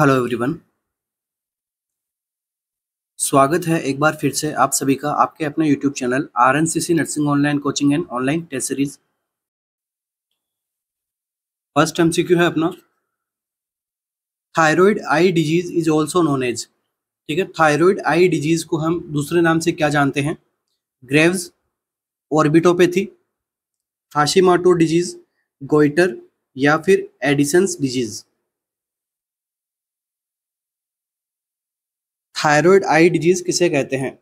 Hello everyone स्वागत है एक बार फिर से आप सभी का आपके अपने YouTube channel R N C C nursing online coaching and online test series first MCQ है अपना thyroid eye disease is also known as ठीक है थायराइड आई डिजीज को हम दूसरे नाम से क्या जानते हैं Graves orbitopathy Hashimoto disease goitre या फिर Addison's disease thyroid eye disease किसे कहते हैं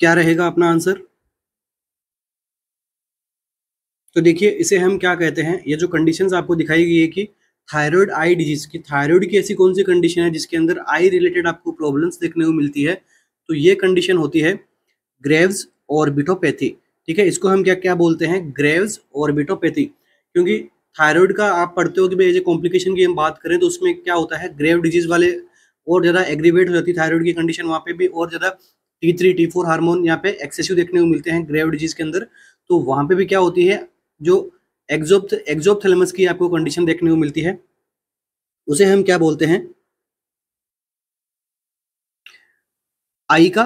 क्या रहेगा अपना आंसर तो देखिए इसे हम क्या कहते हैं ये जो कंडीशन आपको दिखाई गई है कि थायराइड आई डिजीज की थायराइड की ऐसी कौन सी कंडीशन है जिसके अंदर आई रिलेटेड आपको प्रॉब्लम्स देखने को मिलती है तो ये कंडीशन होती है ग्रेव्स और बिटोपैथी ठीक है इसको हम क्या क्या बोलते हैं ग्रेव्स ऑर्बिटोपैथी क्योंकि थायराइड का आप पढ़ते हो कि भाई ये कॉम्प्लिकेशन की हम बात करें तो उसमें क्या होता है ग्रेव डिजीज वाले और ज़्यादा एग्रीवेट हो जाती है थायरॉयड की कंडीशन वहाँ पे भी और ज़्यादा T three T four hormone यहाँ पे एक्सेसिव देखने को मिलते हैं ग्रेव डिजीज के अंदर तो वहाँ पे भी क्या होती है जो एक्जोप्थ एक्जोपथैलेमस की आपको कंडीशन देखने को मिलती है उसे हम क्या बोलते हैं आई का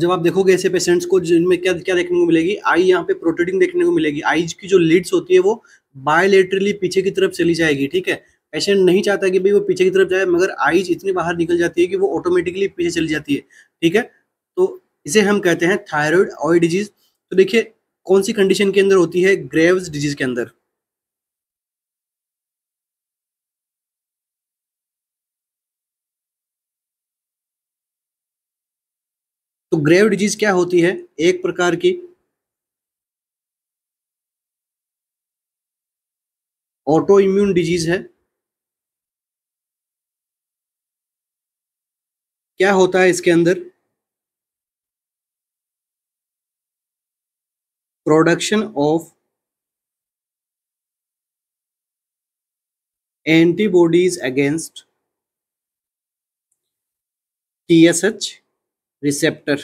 जब आप देखोगे ऐसे पेशेंट्स को जिनमें क्या क्या देखने को मिलेगी आई यहाँ पे प्रोटेटिंग देखने को मिलेगी आईज की जो लीड्स होती है वो बायोलेटरली पीछे की तरफ चली जाएगी ठीक है पेशेंट नहीं चाहता कि भाई वो पीछे की तरफ जाए मगर आईज इतनी बाहर निकल जाती है कि वो ऑटोमेटिकली पीछे चली जाती है ठीक है तो इसे हम कहते हैं थायराइड ऑय डिजीज तो देखिए कौन सी कंडीशन के अंदर होती है ग्रेव्स डिजीज के अंदर तो ग्रेव डिजीज क्या होती है एक प्रकार की ऑटो इम्यून डिजीज है क्या होता है इसके अंदर production of antibodies against TSH receptor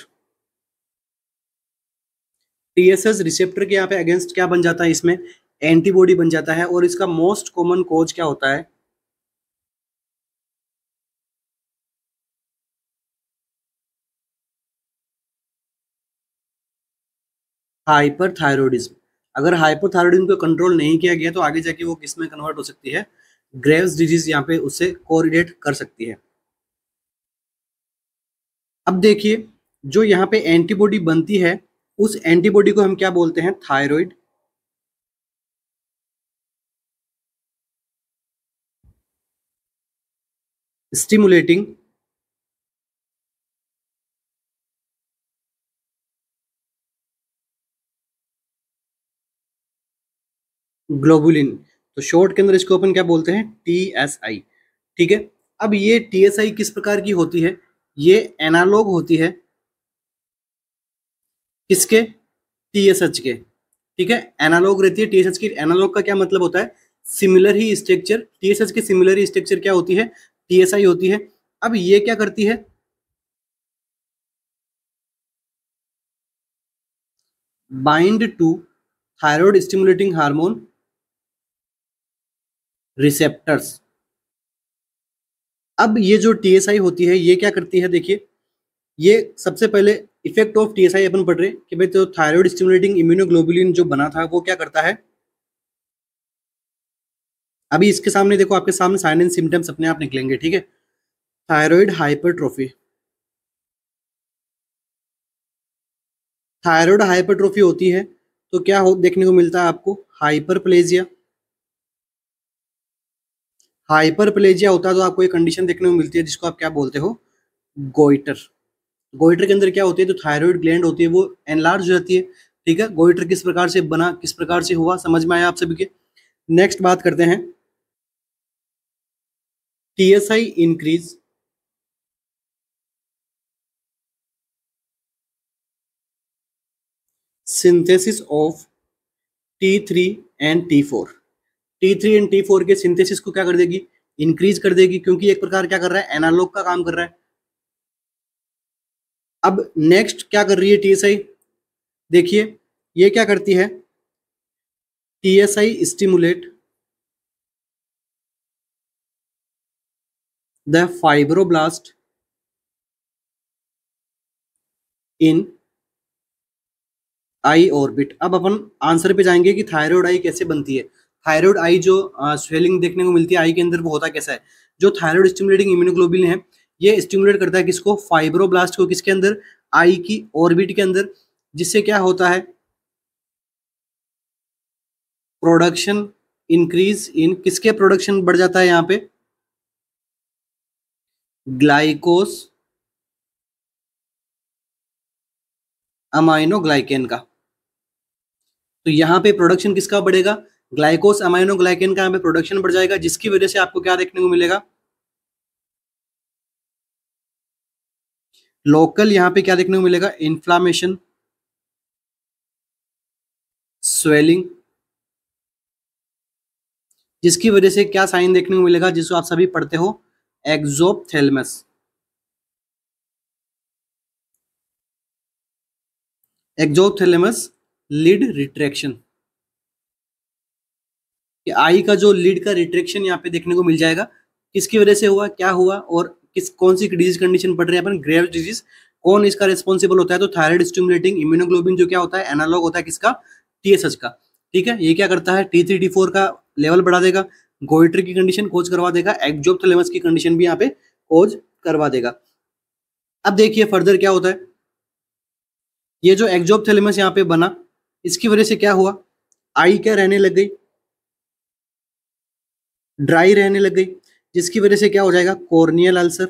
TSS receptor के यहाँ पे अगेंस्ट क्या बन जाता है इसमें एंटीबॉडी बन जाता है और इसका मोस्ट कॉमन कोज क्या होता है हाइपरथायरोडिज्म अगर हाइपरथायरोडिज्म को कंट्रोल नहीं किया गया तो आगे जाके वो किसमें कन्वर्ट हो सकती है ग्रेव्स डिजीज यहाँ पे उससे कोरिडेट कर सकती है अब देखिए जो यहाँ पे एंटीबॉडी बनती है उस एंटीबॉडी को हम क्या बोलते हैं थायराइड स्टिमुलेटिंग ग्लोबुलिन तो शॉर्ट के अंदर इसको अपन क्या बोलते हैं टी एस आई ठीक है अब ये टी एस आई किस प्रकार की होती है ये एनालॉग होती है किसके टीएसएच के ठीक है एनालॉग रहती है टीएसएच की एनालॉग का क्या मतलब होता है सिमिलर ही स्ट्रक्चर टीएसएच की सिमिलर ही स्ट्रक्चर क्या होती है टीएसआई होती है अब ये क्या करती है bind to thyroid stimulating hormone receptors अब ये जो टीएसआई होती है ये क्या करती है देखिए ये सबसे पहले इफेक्ट ऑफ टीएसआई अपन पढ़ रहे हैं कि भाई तो थायराइड स्टिमुलेटिंग इम्यूनोग्लोबुलिन जो बना था वो क्या करता है अभी इसके सामने देखो आपके सामने साइन एंड सिम्टम्स अपने आप निकलेंगे ठीक है थायराइड हाइपरट्रॉफी थायराइड हाइपरट्रॉफी होती है तो क्या हो देखने को मिलता है आपको हाइपरप्लेजिया हाइपरप्लेजिया होता है तो आपको एक कंडीशन देखने को मिलती है जिसको आप क्या बोलते हो गोइटर गोइटर के अंदर क्या होती है जो तो थायराइड ग्लैंड होती है वो एनलार्ज हो जाती है ठीक है गोइटर किस प्रकार से बना किस प्रकार से हुआ समझ में आया आप सभी के नेक्स्ट बात करते हैं T S I increase synthesis of T three and T four T three and T four के सिंथेसिस को क्या कर देगी इंक्रीज कर देगी क्योंकि एक प्रकार क्या कर रहा है एनालॉग का काम कर रहा है अब नेक्स्ट क्या कर रही है टीएसआई देखिए ये क्या करती है TSI stimulate the fibroblast in eye orbit अब अपन आंसर पे जाएंगे कि थायराइड आई कैसे बनती है थायराइड आई जो स्वेलिंग देखने को मिलती है आई के अंदर वो होता कैसा है जो थायराइड स्टिमुलेटिंग इम्यूनोग्लोबिन है ये स्टिमुलेट करता है किसको फाइब्रोब्लास्ट को किसके अंदर आई की ऑर्बिट के अंदर जिससे क्या होता है प्रोडक्शन इंक्रीज इन किसके प्रोडक्शन बढ़ जाता है यहां पे ग्लाइकोस अमाइनो ग्लाइकेन का तो यहां पे प्रोडक्शन किसका बढ़ेगा ग्लाइकोस अमाइनोग्लाइकेन का हमें प्रोडक्शन बढ़ जाएगा जिसकी वजह से आपको क्या देखने को मिलेगा लोकल यहां पे क्या देखने को मिलेगा इन्फ्लामेशन स्वेलिंग जिसकी वजह से क्या साइन देखने को मिलेगा जिसको आप सभी पढ़ते हो एक्जोपथेलमस एक्जोपथेलमस लीड रिट्रैक्शन कि आई का जो लीड का रिट्रेक्शन यहाँ पे देखने को मिल जाएगा किसकी वजह से हुआ क्या हुआ और किस कौन सी डिजीज कंडीशन पड़ रही है अपन ग्रेव डिजीज कौन इसका रिस्पॉन्सिबल होता है तो थायराइड स्टिमुलेटिंग इम्यूनोग्लोबिन जो क्या होता है एनालॉग होता है किसका टी का ठीक है ये क्या करता है टी थ्री का लेवल बढ़ा देगा गोइट्री की कंडीशन खोज करवा देगा एक्जोप्थलेमस की कंडीशन भी यहाँ पे खोज करवा देगा अब देखिए फर्दर क्या होता है ये जो एक्जोप्थलेमस यहाँ पे बना इसकी वजह से क्या हुआ आई क्या रहने लग गई ड्राई रहने लग गई जिसकी वजह से क्या हो जाएगा कॉर्नियल अल्सर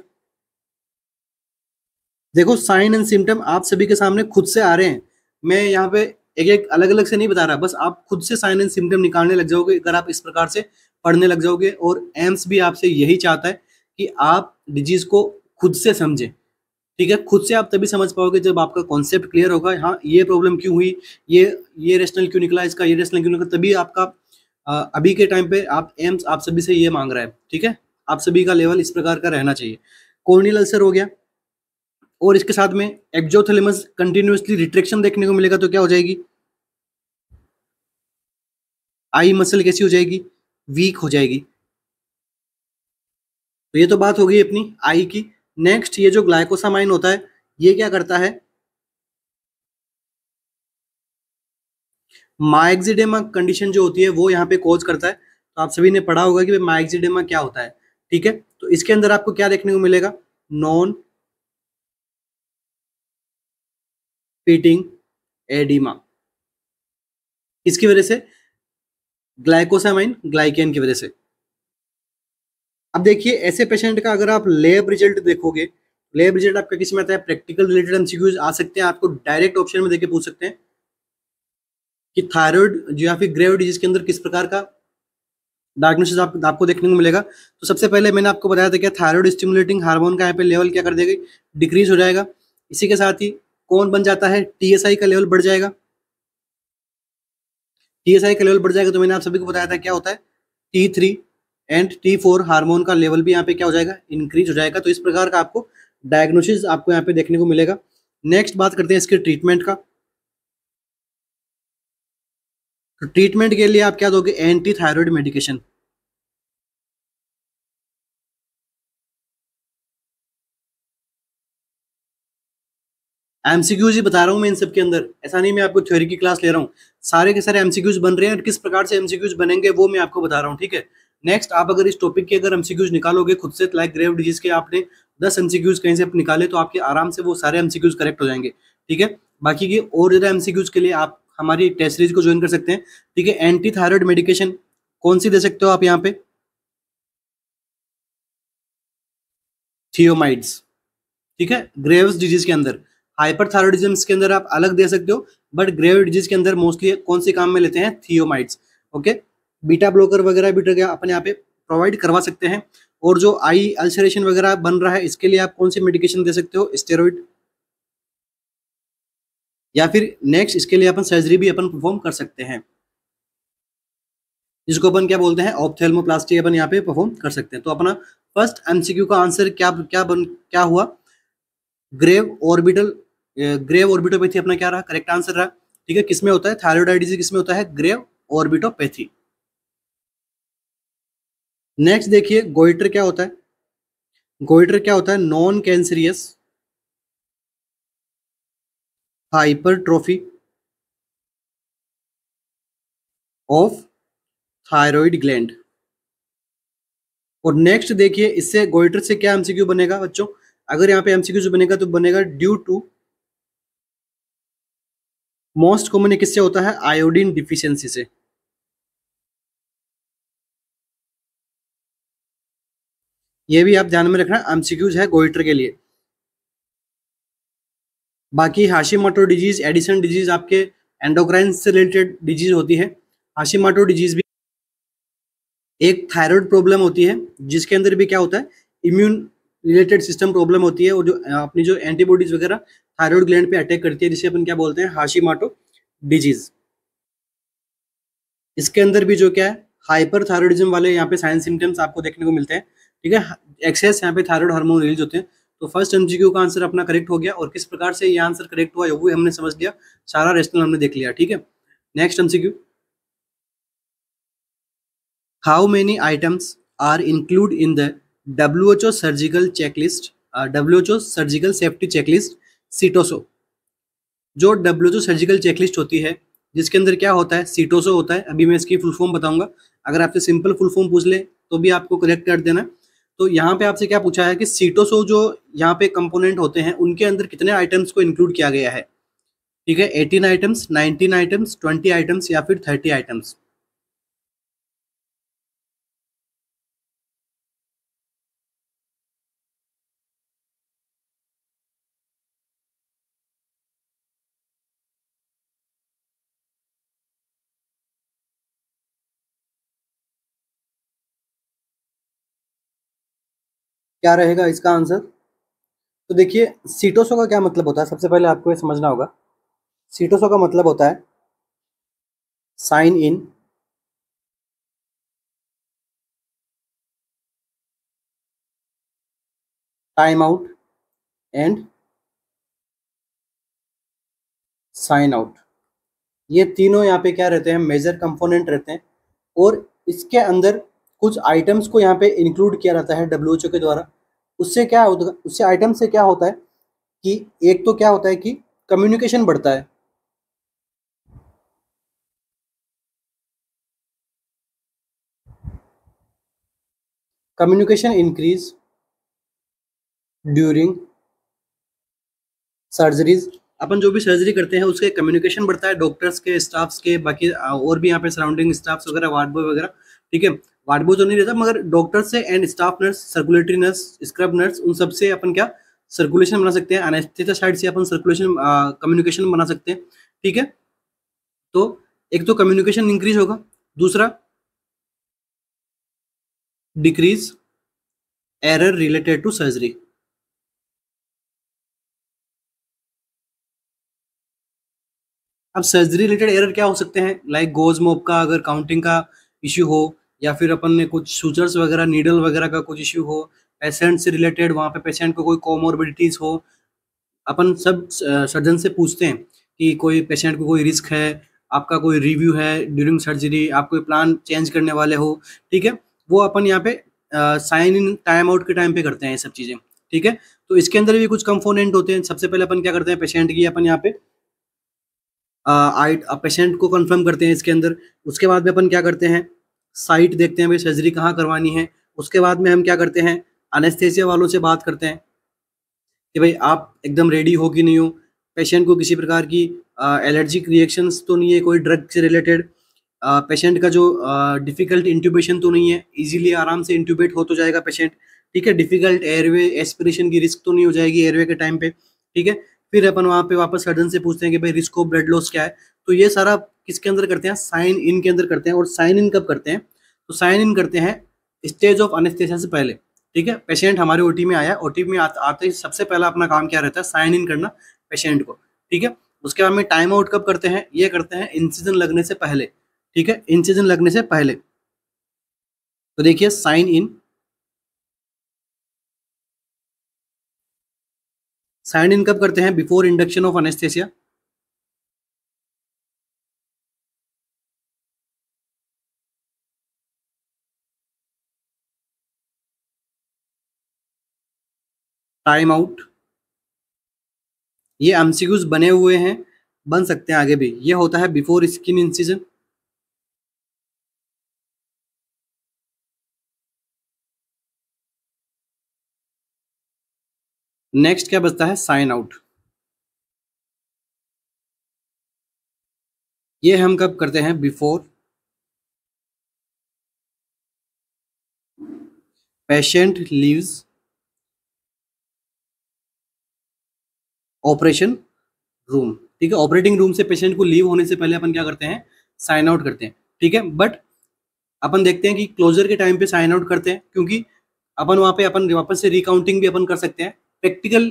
देखो साइन एंड सिम्टम आप सभी के सामने खुद से आ रहे हैं मैं यहाँ पे एक एक अलग अलग से नहीं बता रहा बस आप खुद से साइन एंड सिम्टम निकालने लग जाओगे अगर आप इस प्रकार से पढ़ने लग जाओगे और एम्स भी आपसे यही चाहता है कि आप डिजीज को खुद से समझें ठीक है खुद से आप तभी समझ पाओगे जब आपका कॉन्सेप्ट क्लियर होगा हाँ ये प्रॉब्लम क्यों हुई ये ये रेशनल क्यों निकला इसका ये रेशनल क्यों निकला तभी आपका अभी के टाइम पे आप एम्स आप सभी से ये मांग रहा है ठीक है आप सभी का लेवल इस प्रकार का रहना चाहिए कोर्नियल अल्सर हो गया और इसके साथ में एक्जोथलेमस कंटिन्यूसली रिट्रेक्शन देखने को मिलेगा तो क्या हो जाएगी आई मसल कैसी हो जाएगी वीक हो जाएगी तो ये तो बात हो गई अपनी आई की नेक्स्ट ये जो ग्लाइकोसामाइन होता है ये क्या करता है माइक्सिडेमा कंडीशन जो होती है वो यहाँ पे कोज करता है तो आप सभी ने पढ़ा होगा कि माइक्सिडेमा क्या होता है ठीक है तो इसके अंदर आपको क्या देखने को मिलेगा नॉन पीटिंग एडिमा इसकी वजह से ग्लाइकोसामाइन ग्लाइकेन की वजह से अब देखिए ऐसे पेशेंट का अगर आप लेब रिजल्ट देखोगे लेब रिजल्ट आपका किसी में आता है प्रैक्टिकल रिलेटेड एमसीक्यूज आ सकते हैं आपको डायरेक्ट ऑप्शन में देखे पूछ सकते हैं कि थायराइड या फिर ग्रेव डिजीज के अंदर किस प्रकार का डायग्नोसिस आप, आपको देखने को मिलेगा तो सबसे पहले मैंने आपको बताया था कि थायराइड स्टिमुलेटिंग हार्मोन का यहाँ पे लेवल क्या कर देगा डिक्रीज हो जाएगा इसी के साथ ही कौन बन जाता है टीएसआई का लेवल बढ़ जाएगा टीएसआई का लेवल बढ़ जाएगा तो मैंने आप सभी को बताया था क्या होता है T three and T four hormone का लेवल भी यहाँ पे क्या हो जाएगा इंक्रीज हो जाएगा तो इस प्रकार का आपको डायग्नोसिस आपको यहाँ पे देखने को मिलेगा नेक्स्ट बात करते हैं इसके ट्रीटमेंट का तो ट्रीटमेंट के लिए आप क्या दोगे एंटी थायरॉयड मेडिकेशन एमसीक्यूज ही बता रहा हूं मैं इन सब के अंदर ऐसा नहीं मैं आपको थ्योरी की क्लास ले रहा हूँ सारे के सारे एमसीक्यूज बन रहे हैं और किस प्रकार से एमसीक्यूज बनेंगे वो मैं आपको बता रहा हूँ ठीक है नेक्स्ट आप अगर इस टॉपिक के अगर एमसीक्यूज निकालोगे खुद से लाइक ग्रेव डिजीज के आपने दस एमसीक्यूज कहीं से आप निकाले तो आपके आराम से वो सारे एमसीक्यूज करेक्ट हो जाएंगे ठीक है बाकी के और ज्यादा एमसीक्यूज के लिए आप हमारी टेस्ट सीरीज को ज्वाइन कर सकते हैं ठीक है एंटी थायराइड मेडिकेशन कौन सी दे सकते हो आप यहाँ पे थियोमाइड्स ठीक है ग्रेव्स डिजीज के अंदर हाइपरथायरॉइडिज्म के अंदर आप अलग दे सकते हो बट ग्रेव डिजीज के अंदर मोस्टली कौन से काम में लेते हैं थियोमाइड्स ओके बीटा ब्लॉकर वगैरह भी अपने यहाँ पे प्रोवाइड करवा सकते हैं और जो आई अल्सरेशन वगैरह बन रहा है इसके लिए आप कौन सी मेडिकेशन दे सकते हो स्टेरॉइड या फिर नेक्स्ट इसके लिए अपन सर्जरी भी अपन परफॉर्म कर सकते हैं जिसको अपन क्या बोलते हैं ऑप्थेलमोप्लास्टी अपन यहाँ पे परफॉर्म कर सकते हैं तो अपना फर्स्ट एमसीक्यू का आंसर क्या क्या बन क्या हुआ ग्रेव ऑर्बिटल ग्रेव ऑर्बिटोपैथी अपना क्या रहा करेक्ट आंसर रहा ठीक है किसमें होता है थायरोइड डिजीज किसमें होता है ग्रेव ऑर्बिटोपैथी नेक्स्ट देखिए गोइटर क्या होता है गोइटर क्या होता है non cancerous hypertrophy of thyroid gland और नेक्स्ट देखिए इससे गोइटर से क्या एमसीक्यू बनेगा बच्चों अगर यहां पे एमसीक्यू जो बनेगा तो बनेगा ड्यू टू मोस्ट कॉमन किससे होता है आयोडीन डिफिशियंसी से ये भी आप ध्यान में रखना एमसीक्यूज है गोइटर के लिए बाकी Hashimoto disease Addison disease आपके एंडोक्राइन से रिलेटेड डिजीज होती है हाशिमाटो डिजीज भी एक थायराइड प्रॉब्लम होती है जिसके अंदर भी क्या होता है इम्यून रिलेटेड सिस्टम प्रॉब्लम होती है और जो अपनी जो एंटीबॉडीज वगैरह थायराइड ग्लैंड पे अटैक करती है जिसे अपन क्या बोलते हैं माटो डिजीज इसके अंदर भी जो क्या है हाइपर थायरॉयडिज्म वाले यहाँ पे साइन सिम्टम्स आपको देखने को मिलते हैं ठीक है एक्सेस यहाँ पे थायराइड हार्मोन रिलीज होते हैं तो फर्स्ट एमजीक्यू का आंसर अपना करेक्ट हो गया और किस प्रकार से ये आंसर करेक्ट हुआ वो हमने समझ लिया सारा रेशनल हमने देख लिया ठीक है next MCQ how many items are include in the O surgical checklist O surgical safety checklist सीटोसो जो डब्ल्यूएचओ सर्जिकल चेकलिस्ट होती है जिसके अंदर क्या होता है सीटोसो होता है अभी मैं इसकी फुल फॉर्म बताऊंगा अगर आपसे सिंपल फुल फॉर्म पूछ ले तो भी आपको करेक्ट कर देना तो यहाँ पे आपसे क्या पूछा है कि सीटोसो जो यहाँ पे कंपोनेंट होते हैं उनके अंदर कितने आइटम्स को इंक्लूड किया गया है ठीक है eighteen items nineteen items twenty items या फिर थर्टी आइटम्स क्या रहेगा इसका आंसर तो देखिए सीटोसो का क्या मतलब होता है सबसे पहले आपको ये समझना होगा सीटोसो का मतलब होता है sign in time out and sign out ये तीनों यहाँ पे क्या रहते हैं मेजर कंपोनेंट रहते हैं और इसके अंदर कुछ आइटम्स को यहाँ पे इंक्लूड किया जाता है डब्ल्यू के द्वारा उससे क्या होता उससे आइटम से क्या होता है कि एक तो क्या होता है कि कम्युनिकेशन बढ़ता है कम्युनिकेशन इंक्रीज ड्यूरिंग सर्जरीज अपन जो भी सर्जरी करते हैं उसके कम्युनिकेशन बढ़ता है डॉक्टर्स के स्टाफ्स के बाकी और भी यहाँ पे सराउंडिंग स्टाफ्स वगैरह वार्ड बॉय वगैरह ठीक है वार्ड बॉय तो नहीं रहता मगर डॉक्टर से and staff nurse circulatory nurse scrub nurse उन सब से अपन क्या सर्कुलेशन बना सकते हैं साइड से अपन सर्कुलेशन कम्युनिकेशन बना सकते हैं ठीक है तो एक तो कम्युनिकेशन इंक्रीज होगा दूसरा decrease error related to surgery अब सर्जरी रिलेटेड एरर क्या हो सकते हैं लाइक गोज मोब का अगर काउंटिंग का इश्यू हो या फिर अपन ने कुछ सूचर्स वगैरह नीडल वगैरह का कुछ इश्यू हो पेशेंट से रिलेटेड वहाँ पे पेशेंट को कोई कोमोरबिलिटीज़ हो अपन सब सर्जन से पूछते हैं कि कोई पेशेंट को कोई रिस्क है आपका कोई रिव्यू है ड्यूरिंग सर्जरी आप कोई प्लान चेंज करने वाले हो ठीक है वो अपन यहाँ पे साइन इन टाइम आउट के टाइम पे करते हैं ये सब चीज़ें ठीक है तो इसके अंदर भी कुछ कंपोनेंट होते हैं सबसे पहले अपन क्या करते हैं पेशेंट की अपन यहाँ पे पेशेंट को कंफर्म करते हैं इसके अंदर उसके बाद में अपन क्या करते हैं साइट देखते हैं भाई सर्जरी कहाँ करवानी है उसके बाद में हम क्या करते हैं अनेस्थेसिया वालों से बात करते हैं कि भाई आप एकदम रेडी हो कि नहीं हो पेशेंट को किसी प्रकार की एलर्जिक रिएक्शंस तो नहीं है कोई ड्रग से रिलेटेड पेशेंट का जो डिफ़िकल्ट इंट्यूबेशन तो नहीं है इजीली आराम से इंट्यूबेट हो तो जाएगा पेशेंट ठीक है डिफ़िकल्ट एयरवे एस्पिरेशन की रिस्क तो नहीं हो जाएगी एयरवे के टाइम पे ठीक है फिर अपन वहाँ पे वापस सर्जन से पूछते हैं कि भाई रिस्क ऑफ ब्लड लॉस क्या है तो ये सारा किसके अंदर करते हैं साइन इन के अंदर करते हैं और साइन इन कब करते हैं तो साइन इन करते हैं स्टेज ऑफ अनस्थेसिया से पहले ठीक है पेशेंट हमारे ओ में आया ओ में आ, आते ही सबसे पहला अपना काम क्या रहता है साइन इन करना पेशेंट को ठीक है उसके बाद में टाइम आउट कब करते हैं ये करते हैं इंसीजन लगने से पहले ठीक है इंसीजन लगने से पहले तो देखिए साइन इन साइन इन कब करते हैं before induction of anaesthesia time out ये एमसीक्यूज बने हुए हैं बन सकते हैं आगे भी ये होता है बिफोर स्किन इंसिजन नेक्स्ट क्या बचता है साइन आउट ये हम कब करते हैं before patient leaves operation room ठीक है ऑपरेटिंग रूम से पेशेंट को लीव होने से पहले अपन क्या करते हैं साइन आउट करते हैं ठीक है बट अपन देखते हैं कि क्लोजर के टाइम पे साइन आउट करते हैं क्योंकि अपन वहाँ पे अपन वापस से रिकाउंटिंग भी अपन कर सकते हैं प्रैक्टिकल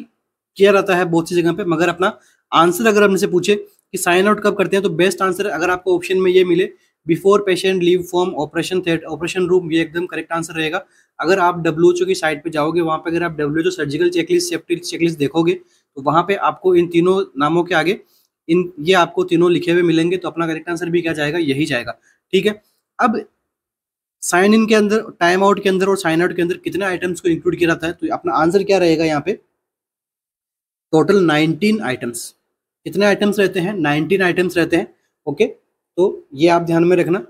किया रहता है बहुत सी जगह पे मगर अपना आंसर अगर हमसे पूछे कि साइन आउट कब करते हैं तो बेस्ट आंसर अगर आपको ऑप्शन में ये मिले before patient leave from operation theatre operation room ये एकदम करेक्ट आंसर रहेगा अगर आप डब्ल्यू की साइट पे जाओगे वहाँ पर अगर आप WHO surgical checklist safety checklist देखोगे तो वहां पे आपको इन तीनों नामों के आगे इन ये आपको तीनों लिखे हुए मिलेंगे तो अपना करेक्ट आंसर भी क्या जाएगा यही जाएगा ठीक है अब साइन इन के अंदर टाइम आउट के अंदर और साइन आउट के अंदर कितने आइटम्स को इंक्लूड किया जाता है तो अपना आंसर क्या रहेगा यहाँ पे टोटल नाइनटीन आइटम्स कितने आइटम्स रहते हैं नाइनटीन आइटम्स रहते हैं ओके तो ये आप ध्यान में रखना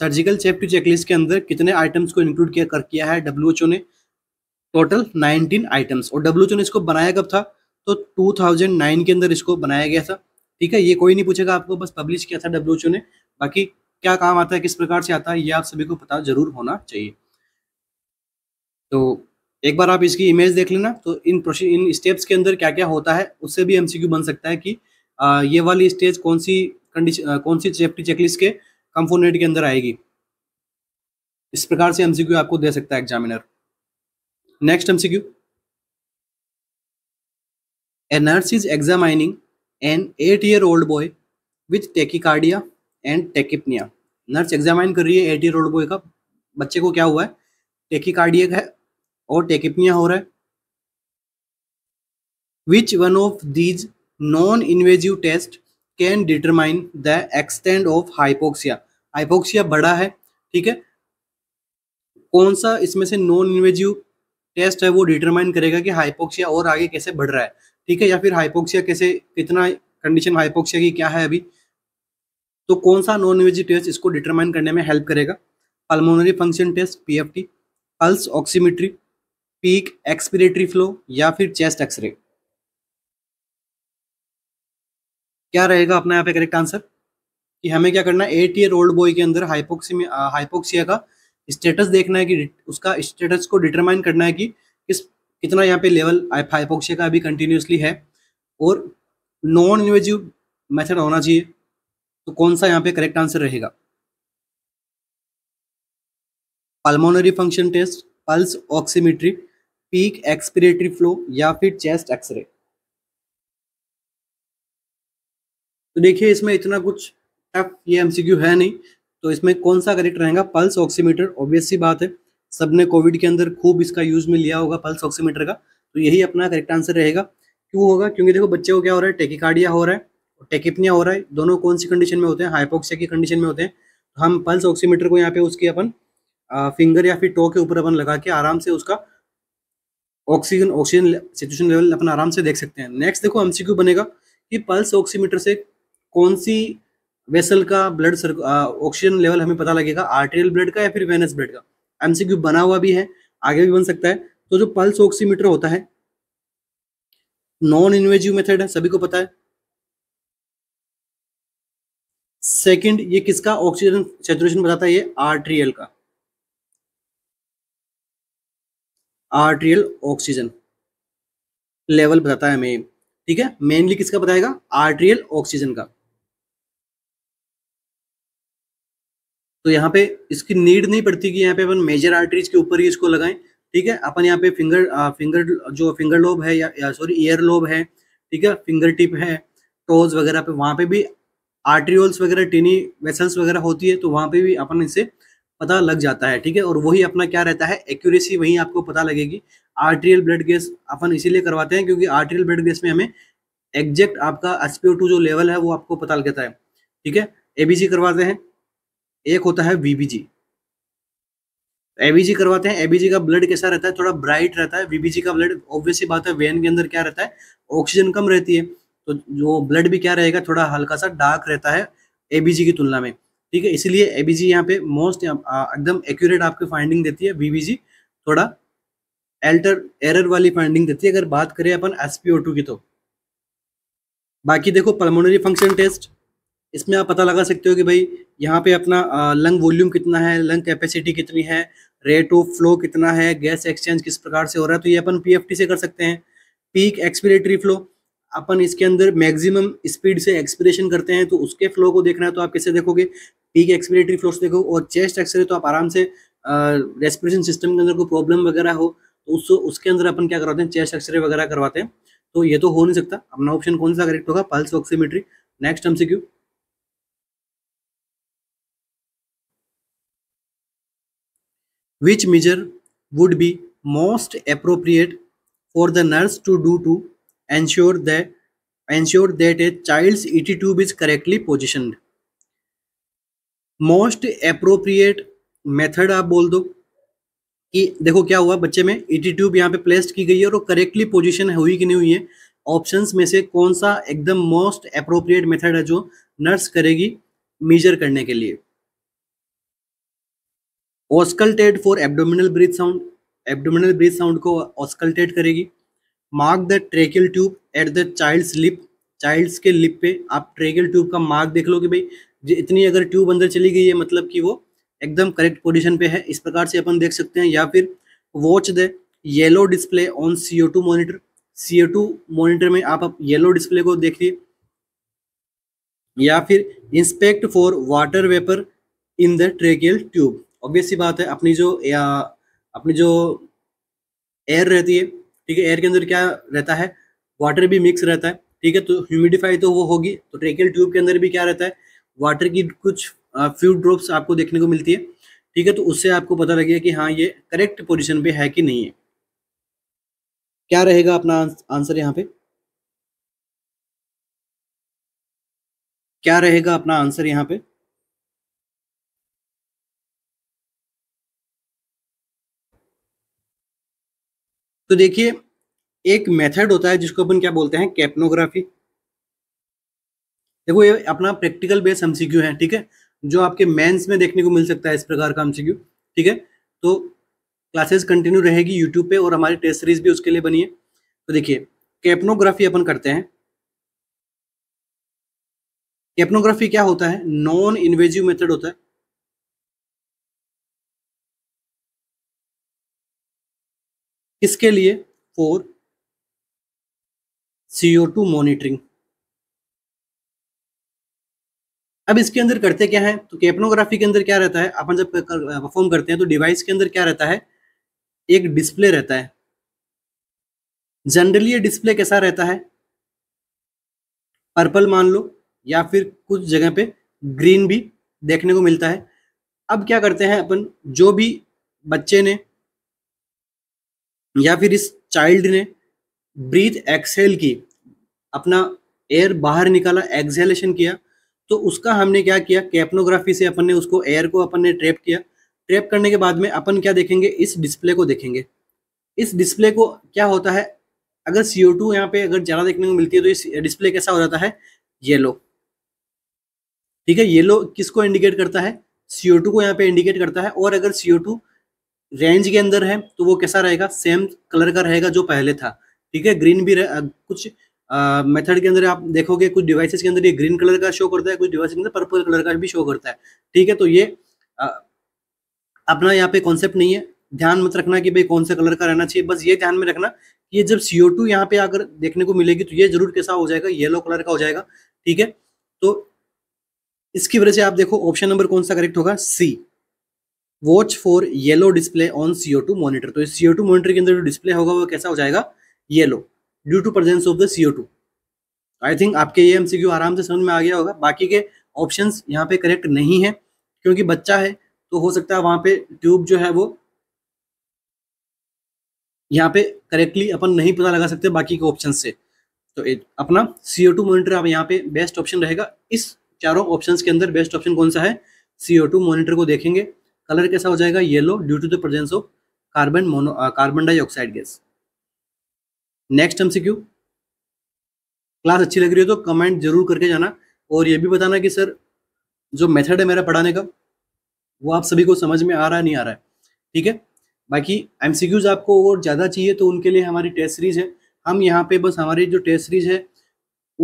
सर्जिकल सेफ्टी चेकलिस्ट के अंदर कितने आइटम्स को इंक्लूड किया कर किया है डब्ल्यू ने टोटल नाइनटीन आइटम्स और डब्ल्यू ने इसको बनाया कब था तो 2009 के अंदर इसको बनाया गया था ठीक है ये कोई नहीं पूछेगा आपको बस पब्लिश किया था डब्ल्यू ने बाकी क्या काम आता है किस प्रकार से आता है ये आप सभी को पता जरूर होना चाहिए तो एक बार आप इसकी इमेज देख लेना तो इन इन स्टेप्स के अंदर क्या क्या होता है उससे भी एमसीक्यू बन सकता है कि आ, ये वाली स्टेज कौन सी कंडीशन कौन सी सेफ्टी चेकलिस्ट के कंपोनेंट के अंदर आएगी इस प्रकार से एमसीक्यू आपको दे सकता है examiner next MCQ A nurse is examining an 8-year-old boy with tachycardia and tachypnea. Nurse examine कर रही है एट ईयर ओल्ड बॉय का बच्चे को क्या हुआ है टेकिकार्डियक है और टेकिपनिया हो रहा है which one of these non invasive test can determine the extent of hypoxia hypoxia बड़ा है ठीक है कौन सा इसमें से नॉन इन्वेजिव टेस्ट है वो डिटरमाइन करेगा कि हाइपोक्सिया और आगे कैसे बढ़ रहा है ठीक है या फिर हाइपोक्सिया कैसे कितना कंडीशन हाइपोक्सिया की क्या है अभी तो कौन सा नॉन इन्वेजिव टेस्ट इसको डिटरमाइन करने में हेल्प करेगा pulmonary function test PFT pulse oximetry peak expiratory flow या फिर चेस्ट एक्सरे क्या रहेगा अपना यहाँ पे करेक्ट आंसर कि हमें क्या करना है एट ईयर ओल्ड बॉय के अंदर हाइपोक्सी हाइपोक्सिया uh, का स्टेटस देखना है कि उसका स्टेटस को डिटरमाइन करना है कि किस इतना यहाँ पे लेवल हाइपोक्सिया का अभी कंटिन्यूसली है और नॉन इन्वेजिव मेथड होना चाहिए तो कौन सा यहाँ पे करेक्ट आंसर रहेगा pulmonary function test pulse oximetry peak expiratory flow या फिर चेस्ट एक्सरे तो देखिए इसमें इतना कुछ टफ ये एमसीक्यू है नहीं तो इसमें कौन सा करेक्ट रहेगा पल्स ऑक्सीमीटर ऑब्वियस सी बात है सबने कोविड के अंदर खूब इसका यूज में लिया होगा पल्स ऑक्सीमीटर का तो यही अपना करेक्ट आंसर रहेगा क्यों होगा क्योंकि देखो बच्चे को क्या हो रहा है टेकिकार्डिया हो रहा है और टेकिपनिया हो रहा है दोनों कौन सी कंडीशन में होते हैं हाइपोक्सिया की कंडीशन में होते हैं तो हम पल्स ऑक्सीमीटर को यहाँ पे उसकी अपन फिंगर या फिर टो के ऊपर अपन लगा के आराम से उसका ऑक्सीजन ऑक्सीजन सिचुएशन लेवल अपन आराम से देख सकते हैं नेक्स्ट देखो एमसीक्यू बनेगा कि पल्स ऑक्सीमीटर से कौन सी वेसल का ब्लड ऑक्सीजन लेवल हमें पता लगेगा आर्टेरियल ब्लड का या फिर वेनस ब्लड का एमसीक्यू बना हुआ भी है आगे भी बन सकता है तो जो पल्स ऑक्सीमीटर होता है नॉन इन्वेजिव मेथड है सभी को पता है सेकंड ये किसका ऑक्सीजन सेचुरेशन बताता है ये आरट्रियल का आरट्रियल ऑक्सीजन लेवल बताता है हमें ठीक है मेनली किसका बताएगा आरट्रियल ऑक्सीजन का तो यहाँ पे इसकी नीड नहीं पड़ती कि यहाँ पे अपन मेजर आर्टरीज के ऊपर ही इसको लगाएं ठीक है अपन यहाँ पे फिंगर आ, फिंगर जो फिंगर लोब है या, या सॉरी ईयर लोब है ठीक है फिंगर टिप है टोज वगैरह पे वहाँ पे भी आर्ट्रियोल्स वगैरह टिनी वेसल्स वगैरह होती है तो वहाँ पे भी अपन इसे पता लग जाता है ठीक है और वही अपना क्या रहता है एक्यूरेसी वही आपको पता लगेगी आर्ट्रियल ब्लड गैस अपन इसीलिए करवाते हैं क्योंकि आर्ट्रियल ब्लड गैस में हमें एग्जैक्ट आपका एसपीओ जो लेवल है वो आपको पता लगता है ठीक है एबीसी करवाते हैं एक होता है वीबीजी एबीजी करवाते हैं एबीजी का ब्लड कैसा रहता है थोड़ा ब्राइट रहता है वीबीजी का ब्लड ऑब्वियसली बात है वेन के अंदर क्या रहता है ऑक्सीजन कम रहती है तो जो ब्लड भी क्या रहेगा थोड़ा हल्का सा डार्क रहता है एबीजी की तुलना में ठीक है इसीलिए एबीजी यहाँ पे मोस्ट एकदम एक्यूरेट आपकी फाइंडिंग देती है वीबीजी थोड़ा एल्टर एरर वाली फाइंडिंग देती है अगर बात करें अपन एसपीओ की तो बाकी देखो पल्मोनरी फंक्शन टेस्ट इसमें आप पता लगा सकते हो कि भाई यहाँ पे अपना लंग वॉल्यूम कितना है लंग कैपेसिटी कितनी है रेट ऑफ फ्लो कितना है गैस एक्सचेंज किस प्रकार से हो रहा है तो ये अपन पीएफटी से कर सकते हैं पीक एक्सपिरेटरी फ्लो अपन इसके अंदर मैक्सिमम स्पीड से एक्सपिरेशन करते हैं तो उसके फ्लो को देखना है तो आप कैसे देखोगे पीक एक्सपिरेटरी फ्लो से देखो और चेस्ट एक्सरे तो आप आराम से रेस्पिरेशन सिस्टम के अंदर कोई प्रॉब्लम वगैरह हो तो उस उसके अंदर अपन क्या करवाते हैं चेस्ट एक्सरे वगैरह करवाते हैं तो ये तो हो नहीं सकता अपना ऑप्शन कौन सा करेक्ट होगा पल्स ऑक्सीमेट्री नेक्स्ट हमसे क्यों which measure would be most appropriate for the nurse to do to ensure that ensure that a child's ET tube is correctly positioned. Most appropriate method आप बोल दो कि देखो क्या हुआ बच्चे में ईटी e ट्यूब यहाँ पे प्लेस्ड की गई है और वो करेक्टली पोजिशन हुई कि नहीं हुई है ऑप्शंस में से कौन सा एकदम मोस्ट अप्रोप्रिएट मेथड है जो नर्स करेगी मेजर करने के लिए auscultate for abdominal breath sound abdominal breath sound को ऑस्कल्टेट करेगी mark the tracheal tube at the child's lip child's के लिप पे आप ट्रेकिल ट्यूब का मार्क देख लो कि भाई इतनी अगर ट्यूब अंदर चली गई है मतलब कि वो एकदम करेक्ट पोजिशन पे है इस प्रकार से अपन देख सकते हैं या फिर watch the yellow display on C O two monitor C O two monitor में आप, येलो डिस्प्ले को देखिए या फिर inspect for water vapour in the tracheal tube obvious सी बात है अपनी जो या अपनी जो एयर रहती है ठीक है एयर के अंदर क्या रहता है वाटर भी मिक्स रहता है ठीक है तो ह्यूमिडिफाई तो वो होगी तो ट्रेकल ट्यूब के अंदर भी क्या रहता है वाटर की कुछ फ्यू ड्रॉप्स आपको देखने को मिलती है ठीक है तो उससे आपको पता लगेगा कि हाँ ये करेक्ट पोजिशन पे है कि नहीं है क्या रहेगा अपना आंसर यहाँ पे क्या रहेगा अपना आंसर यहाँ पे तो देखिए एक मेथड होता है जिसको अपन क्या बोलते हैं कैप्नोग्राफी देखो ये अपना प्रैक्टिकल बेस एमसीक्यू है ठीक है जो आपके मेंस में देखने को मिल सकता है इस प्रकार का एमसीक्यू ठीक है तो क्लासेस कंटिन्यू रहेगी यूट्यूब पे और हमारी टेस्ट सीरीज भी उसके लिए बनी है तो देखिए कैप्नोग्राफी अपन करते हैं कैप्नोग्राफी क्या होता है नॉन इन्वेजिव मेथड होता है किसके लिए फोर सीओ टू मोनिटरिंग अब इसके अंदर करते क्या है तो कैपनोग्राफी के अंदर क्या रहता है अपन जब परफॉर्म करते हैं तो डिवाइस के अंदर क्या रहता है एक डिस्प्ले रहता है जनरली ये डिस्प्ले कैसा रहता है पर्पल मान लो या फिर कुछ जगह पे ग्रीन भी देखने को मिलता है अब क्या करते हैं अपन जो भी बच्चे ने या फिर इस चाइल्ड ने ब्रीथ एक्सेल की अपना एयर बाहर निकाला एक्सहेलेशन किया तो उसका हमने क्या किया कैप्नोग्राफी से अपन ने उसको एयर को अपन ने ट्रैप किया ट्रैप करने के बाद में अपन क्या देखेंगे इस डिस्प्ले को देखेंगे इस डिस्प्ले को क्या होता है अगर सी ओ टू यहाँ पे अगर ज़्यादा देखने को मिलती है तो इस डिस्प्ले कैसा हो जाता है येलो ठीक है येलो किसको इंडिकेट करता है सी ओ टू को यहाँ पे इंडिकेट करता है और अगर सी ओ टू रेंज के अंदर है तो वो कैसा रहेगा सेम कलर का रहेगा जो पहले था ठीक है ग्रीन भी कुछ मेथड के अंदर आप देखोगे कुछ डिवाइसेस के अंदर ये ग्रीन कलर का शो करता है कुछ डिवाइस के अंदर पर्पल कलर का भी शो करता है ठीक है तो ये आ, अपना यहाँ पे कॉन्सेप्ट नहीं है ध्यान मत रखना कि भाई कौन सा कलर का रहना चाहिए बस ये ध्यान में रखना ये जब सीओ टू यहाँ पे अगर देखने को मिलेगी तो ये जरूर कैसा हो जाएगा येलो कलर का हो जाएगा ठीक है तो इसकी वजह से आप देखो ऑप्शन नंबर कौन सा करेक्ट होगा C watch for yellow display on CO two monitor तो सीओ टू मॉनिटर के अंदर जो डिस्प्ले होगा वो कैसा हो जाएगा yellow due to presence of the CO two I think आपके ये एमसीक्यू आराम से समझ में आ गया होगा बाकी के ऑप्शन यहाँ पे करेक्ट नहीं है क्योंकि बच्चा है तो हो सकता है वहां पे ट्यूब जो है वो यहाँ पे करेक्टली अपन नहीं पता लगा सकते बाकी के ऑप्शन से तो ए, अपना सीओ टू मोनिटर आप यहाँ पे बेस्ट ऑप्शन रहेगा इस चारों ऑप्शन के अंदर बेस्ट ऑप्शन कौन सा है सीओ टू मोनिटर को देखेंगे कलर कैसा हो जाएगा yellow due to the presence of carbon mono carbon dioxide gas next Q class अच्छी लग रही हो तो कमेंट जरूर करके जाना और ये भी बताना कि सर जो मेथड है मेरा पढ़ाने का वो आप सभी को समझ में आ रहा है नहीं आ रहा है ठीक है बाकी एमसीक्यूज आपको और ज़्यादा चाहिए तो उनके लिए हमारी टेस्ट सीरीज है हम यहाँ पे बस हमारी जो टेस्ट सीरीज है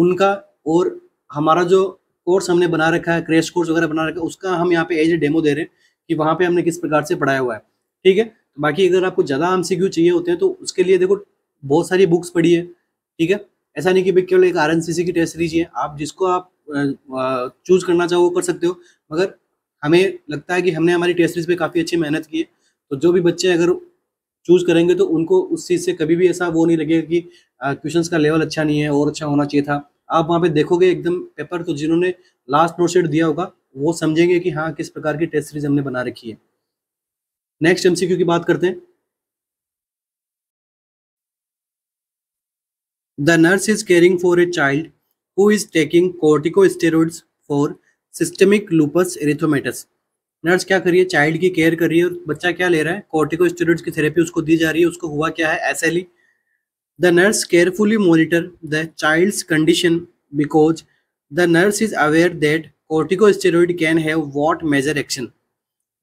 उनका और हमारा जो कोर्स हमने बना रखा है क्रेश कोर्स वगैरह बना रखा है उसका हम यहाँ पे एज डेमो दे रहे हैं कि वहाँ पे हमने किस प्रकार से पढ़ाया हुआ है ठीक है तो बाकी अगर आपको ज़्यादा आम चाहिए होते हैं तो उसके लिए देखो बहुत सारी बुक्स पढ़ी है ठीक है ऐसा नहीं कि भाई केवल एक आर की टेस्ट लीजिए आप जिसको आप चूज करना चाहो कर सकते हो मगर हमें लगता है कि हमने हमारी टेस्ट सीरीज पर काफ़ी अच्छी मेहनत की है तो जो भी बच्चे अगर चूज करेंगे तो उनको उस चीज़ से कभी भी ऐसा वो नहीं लगेगा कि क्वेश्चंस का लेवल अच्छा नहीं है और अच्छा होना चाहिए था आप वहाँ पे देखोगे एकदम पेपर तो जिन्होंने लास्ट नोट सेट दिया होगा वो समझेंगे कि हाँ किस प्रकार की टेस्ट सीरीज हमने बना रखी है नेक्स्ट एमसीक्यू की बात करते हैं the nurse is caring for a child who is taking cortico corticosteroids for systemic lupus erythematosus nurse क्या करिए चाइल्ड की केयर कर रही है और बच्चा क्या ले रहा है कोर्टिको कॉर्टिकोस्टेरॉइड्स की थेरेपी उसको दी जा रही है उसको हुआ क्या है S L the nurse carefully monitor the child's condition because the nurse is aware that cortico corticosteroid can have what major action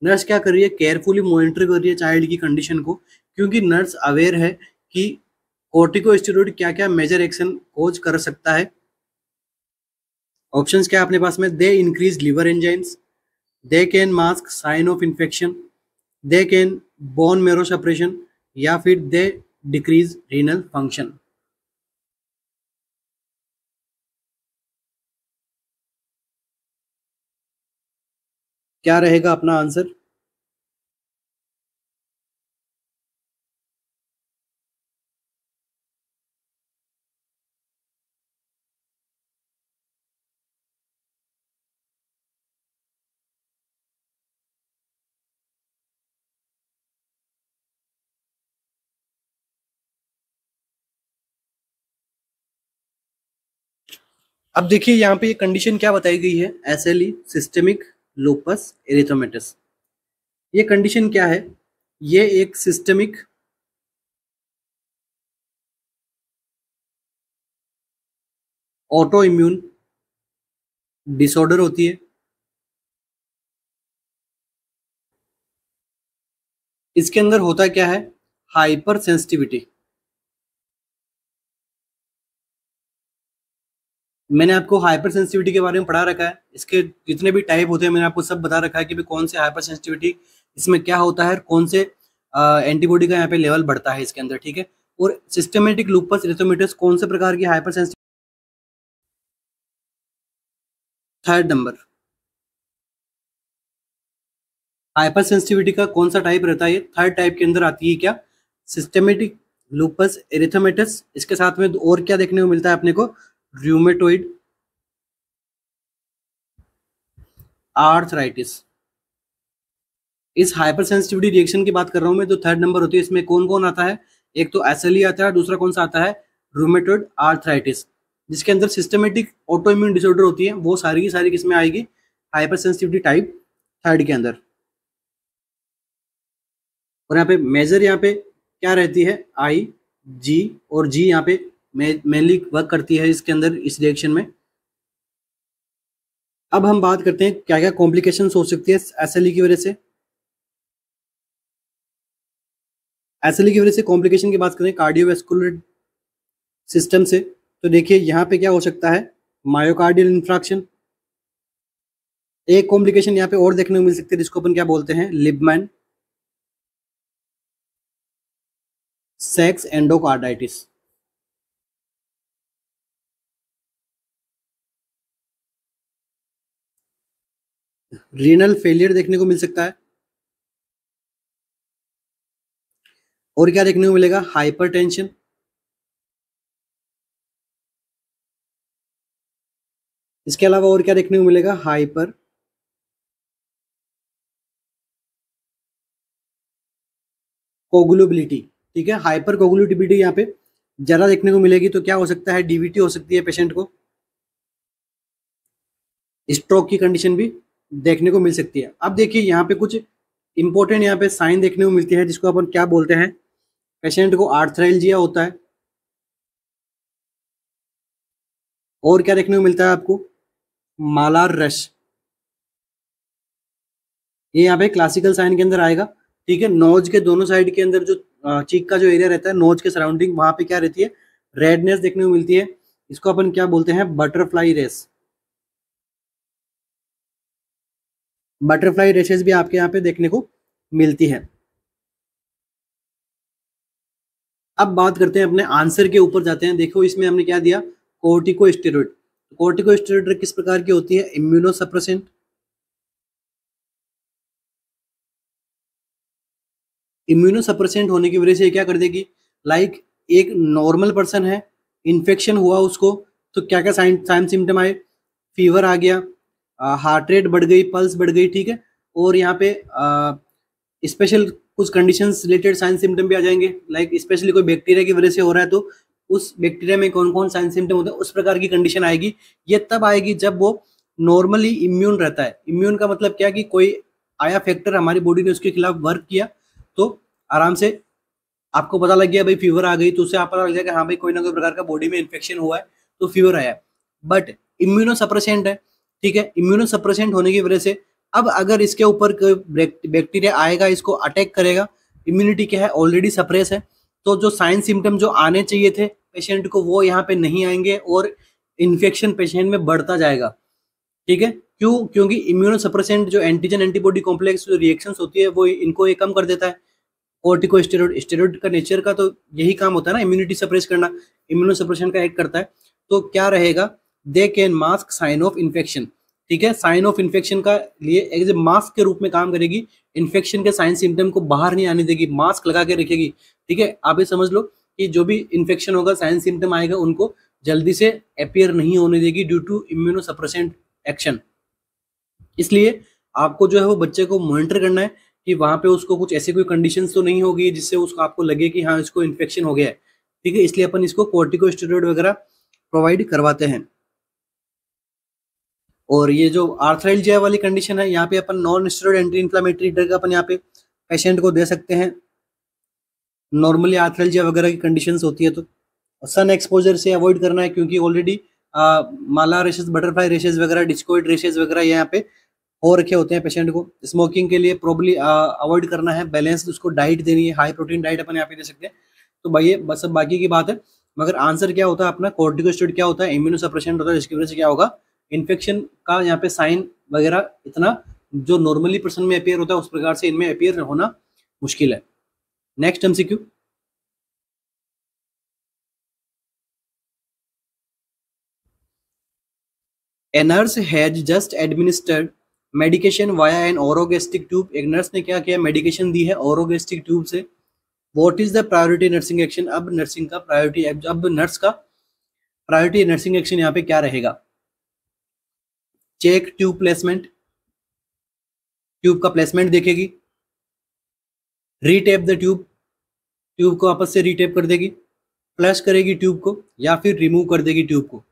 nurse क्या कर रही है केयरफुली मॉनिटर कर रही है चाइल्ड की कंडीशन को क्योंकि नर्स अवेयर है कि कोर्टिको कोर्टिकोस्टेरॉइड क्या क्या मेजर एक्शन कोज कर सकता है ऑप्शंस क्या अपने पास में they increase liver enzymes they can mask sign of infection they can bone marrow suppression या फिर दे डिक्रीज रीनल फंक्शन क्या रहेगा अपना आंसर अब देखिए यहाँ पे ये कंडीशन क्या बताई गई है S L E systemic lupus erythematosus ये कंडीशन क्या है ये एक सिस्टमिक ऑटो इम्यून डिसऑर्डर होती है इसके अंदर होता क्या है हाइपर सेंसिटिविटी मैंने आपको हाइपर सेंसिटिविटी के बारे में पढ़ा रखा है इसके जितने भी टाइप होते हैं मैंने आपको सब बता रखा है कि भी कौन से हाइपर सेंसिटिविटी इसमें क्या होता है और कौन से एंटीबॉडी का यहाँ पे लेवल बढ़ता है इसके अंदर ठीक है और सिस्टमेटिक लूपस रिथोमीटस कौन से प्रकार की hyper third number third number hypersensitivity का कौन सा टाइप रहता है थर्ड टाइप के अंदर आती है क्या सिस्टमेटिक लूपस एरिथोमेटस इसके साथ में और क्या देखने को मिलता है अपने को rheumatoid आर्थराइटिस इस हाइपरसेंसिटिविटी रिएक्शन की बात कर रहा हूं मैं तो थर्ड नंबर होती है इसमें कौन कौन आता है एक तो एस आता है दूसरा कौन सा आता है रूमेटोइड आर्थराइटिस जिसके अंदर सिस्टमेटिक ऑटो इम्यून डिसऑर्डर होती है वो सारी की सारी किसमें आएगी हाइपर सेंसिटिविटी टाइप थर्ड के अंदर और यहाँ पे मेजर यहाँ पे क्या रहती है आई जी और जी यहाँ पे मेनली वर्क करती है इसके अंदर इस रिएक्शन में अब हम बात करते हैं क्या क्या कॉम्प्लिकेशन हो सकती है एसएलई e की वजह से एसएलई e की वजह से कॉम्प्लिकेशन की बात करें कार्डियोवेस्कुलर सिस्टम से तो देखिए यहाँ पे क्या हो सकता है मायोकार्डियल इंफ्रैक्शन एक कॉम्प्लिकेशन यहाँ पे और देखने को मिल सकती है जिसको अपन क्या बोलते हैं Libman Sacks endocarditis renal failure देखने को मिल सकता है और क्या देखने को मिलेगा हाइपरटेंशन इसके अलावा और क्या देखने को मिलेगा हाइपर कोगुलबिलिटी ठीक है हाइपर कोगुलटिबिलिटी यहां पे ज्यादा देखने को मिलेगी तो क्या हो सकता है डीबीटी हो सकती है पेशेंट को स्ट्रोक की कंडीशन भी देखने को मिल सकती है अब देखिए यहाँ पे कुछ इंपॉर्टेंट यहाँ पे साइन देखने को मिलती है जिसको अपन क्या बोलते हैं पेशेंट को आर्थराइलजिया होता है और क्या देखने को मिलता है आपको मालार रश ये यहाँ पे क्लासिकल साइन के अंदर आएगा ठीक है नोज के दोनों साइड के अंदर जो चीक का जो एरिया रहता है नोज के सराउंडिंग वहां पे क्या रहती है रेडनेस देखने को मिलती है इसको अपन क्या बोलते हैं बटरफ्लाई रेस बटरफ्लाई रेशेज भी आपके यहाँ पे देखने को मिलती है अब बात करते हैं अपने आंसर के ऊपर जाते हैं देखो इसमें हमने क्या दिया कोर्टिको स्टेरॉइड तो कोर्टिको स्टेरॉइड किस प्रकार की होती है इम्यूनो सप्रेसेंट होने की वजह से क्या कर देगी लाइक like, एक नॉर्मल पर्सन है इन्फेक्शन हुआ उसको तो क्या क्या साइन साइन सिम्टम आए फीवर आ गया हार्ट रेट बढ़ गई पल्स बढ़ गई ठीक है और यहाँ पे स्पेशल कुछ कंडीशन रिलेटेड साइंस सिम्टम भी आ जाएंगे लाइक like, स्पेशली कोई बैक्टीरिया की वजह से हो रहा है तो उस बैक्टीरिया में कौन कौन साइन सिम्टम होते हैं उस प्रकार की कंडीशन आएगी ये तब आएगी जब वो नॉर्मली इम्यून रहता है इम्यून का मतलब क्या कि कोई आया फैक्टर हमारी बॉडी ने उसके खिलाफ वर्क किया तो आराम से आपको पता लग गया भाई फीवर आ गई तो उससे आप पता लग जाएगा हाँ भाई कोई ना कोई प्रकार का बॉडी में इन्फेक्शन हुआ है तो फीवर आया बट इम्यूनो सप्रेसेंट है ठीक है इम्यूनो सप्रेसेंट होने की वजह से अब अगर इसके ऊपर बैक्टीरिया आएगा इसको अटैक करेगा इम्यूनिटी क्या है ऑलरेडी सप्रेस है तो जो साइन सिम्टम जो आने चाहिए थे पेशेंट को वो यहाँ पे नहीं आएंगे और इन्फेक्शन पेशेंट में बढ़ता जाएगा ठीक है क्यों क्योंकि इम्यूनो सप्रेसेंट जो एंटीजन एंटीबॉडी कॉम्प्लेक्स जो रिएक्शन होती है वो इनको ये कम कर देता है कोर्टिको स्टेरॉइड स्टेरॉइड का नेचर का तो यही काम होता है ना इम्यूनिटी सप्रेस करना इम्यूनो सप्रेशन का एक करता है तो क्या रहेगा they can mask sign of infection ठीक है साइन ऑफ इन्फेक्शन का लिए एक मास्क के रूप में काम करेगी इन्फेक्शन के साइन सिम्टम को बाहर नहीं आने देगी मास्क लगा के रखेगी ठीक है आप ये समझ लो कि जो भी इन्फेक्शन होगा साइन सिम्टम आएगा उनको जल्दी से अपियर नहीं होने देगी ड्यू टू सप्रेसेंट एक्शन इसलिए आपको जो है वो बच्चे को मॉनिटर करना है कि वहां पे उसको कुछ ऐसी कोई कंडीशन तो नहीं होगी जिससे उसको आपको लगे कि हाँ इसको इन्फेक्शन हो गया है ठीक है इसलिए अपन इसको कोर्टिको वगैरह प्रोवाइड करवाते हैं और ये जो आर्थराइलजिया वाली कंडीशन है यहाँ पे अपन non steroid anti inflammatory drug अपन यहाँ पे पेशेंट को दे सकते हैं नॉर्मली आर्थराइलजिया वगैरह की कंडीशंस होती है तो सन एक्सपोजर से अवॉइड करना है क्योंकि already malar rashes butterfly rashes वगैरह डिस्कोइड रेशेज वगैरह यहाँ पे हो रखे होते हैं पेशेंट को स्मोकिंग के लिए प्रॉब्ली अवॉइड करना है बैलेंस उसको डाइट देनी है हाई प्रोटीन डाइट अपन यहाँ पे दे सकते हैं तो भाई बस सब बाकी की बात है मगर आंसर क्या होता है अपना कॉर्टिकोस्टेड क्या होता है इम्यूनो सप्रेशन होता है जिसकी वजह से क्या होगा इन्फेक्शन का यहाँ पे साइन वगैरह इतना जो नॉर्मली पर्सन में अपेयर होता है उस प्रकार से इनमें अपेयर होना मुश्किल है next MCQ A nurse has just administered medication via an orogastric tube एक नर्स ने क्या किया मेडिकेशन दी है ओरोगेस्टिक ट्यूब से what is the priority nursing action अब नर्सिंग का प्रायोरिटी अब नर्स का प्रायोरिटी नर्सिंग एक्शन यहाँ पे क्या रहेगा चेक ट्यूब प्लेसमेंट ट्यूब का प्लेसमेंट देखेगी रीटेप द ट्यूब ट्यूब को आपस से रीटेप कर देगी फ्लश करेगी ट्यूब को या फिर रिमूव कर देगी ट्यूब को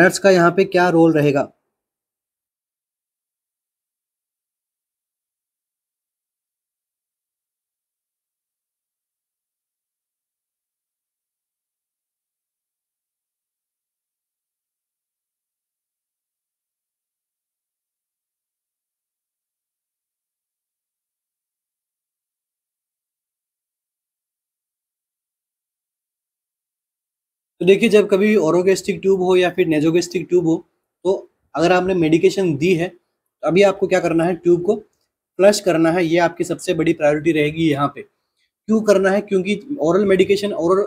नर्स का यहाँ पे क्या रोल रहेगा तो देखिए जब कभी ओरोगेस्टिक ट्यूब हो या फिर नेजोगेस्टिक ट्यूब हो तो अगर आपने मेडिकेशन दी है तो अभी आपको क्या करना है ट्यूब को फ्लश करना है ये आपकी सबसे बड़ी प्रायोरिटी रहेगी यहाँ पे क्यों करना है क्योंकि ओरल मेडिकेशन और